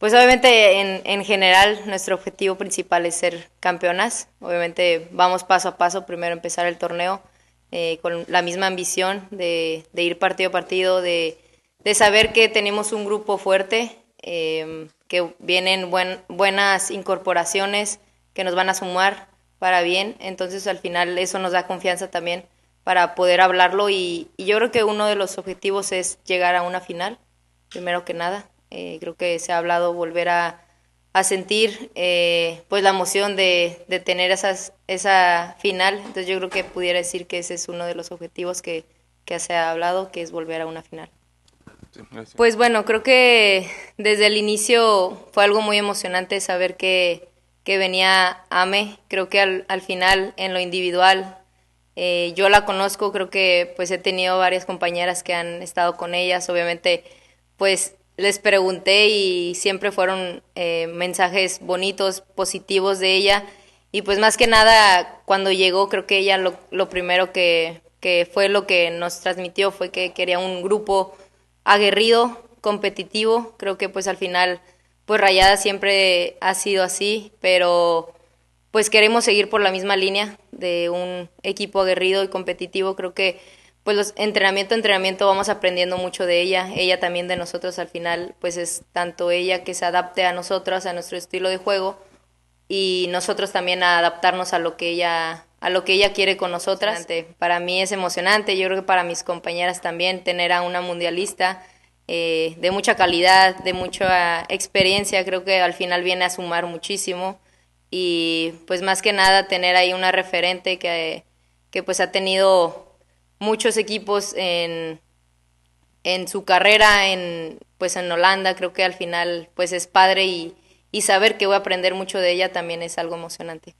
Pues obviamente en, en, general nuestro objetivo principal es ser campeonas. Obviamente vamos paso a paso, primero empezar el torneo eh, con la misma ambición de, ir partido a partido, de, saber que tenemos un grupo fuerte, eh, que vienen buen, buenas incorporaciones que nos van a sumar para bien. Entonces al final eso nos da confianza también para poder hablarlo y yo creo que uno de los objetivos es llegar a una final, primero que nada. Eh, creo que se ha hablado volver a, a sentir eh, pues la emoción de, de, tener esas, esa final. Entonces yo creo que pudiera decir que ese es uno de los objetivos que, que se ha hablado, que es volver a una final. pues bueno, creo que desde el inicio fue algo muy emocionante saber que, que venía Ame. Creo que al, al final, en lo individual, eh, yo la conozco, creo que pues he tenido varias compañeras que han estado con ellas. Obviamente, pues les pregunté y siempre fueron eh, mensajes bonitos, positivos de ella. Y pues más que nada, cuando llegó, creo que ella lo, primero que, que, fue lo que nos transmitió fue que quería un grupo aguerrido, competitivo. Creo que pues al final, pues Rayada siempre ha sido así, pero pues queremos seguir por la misma línea de un equipo aguerrido y competitivo. Creo que pues los entrenamiento entrenamiento vamos aprendiendo mucho de ella, ella también de nosotros al final, pues es tanto ella que se adapte a nosotros, a nuestro estilo de juego y nosotros también a adaptarnos a lo que ella a lo que ella quiere con nosotras. Para mí es emocionante, yo creo que para mis compañeras también tener a una mundialista eh, de mucha calidad, de mucha experiencia, creo que al final viene a sumar muchísimo y pues más que nada tener ahí una referente que, que pues ha tenido muchos equipos en, en su carrera en, pues en Holanda, creo que al final pues es padre y, y saber que voy a aprender mucho de ella también es algo emocionante.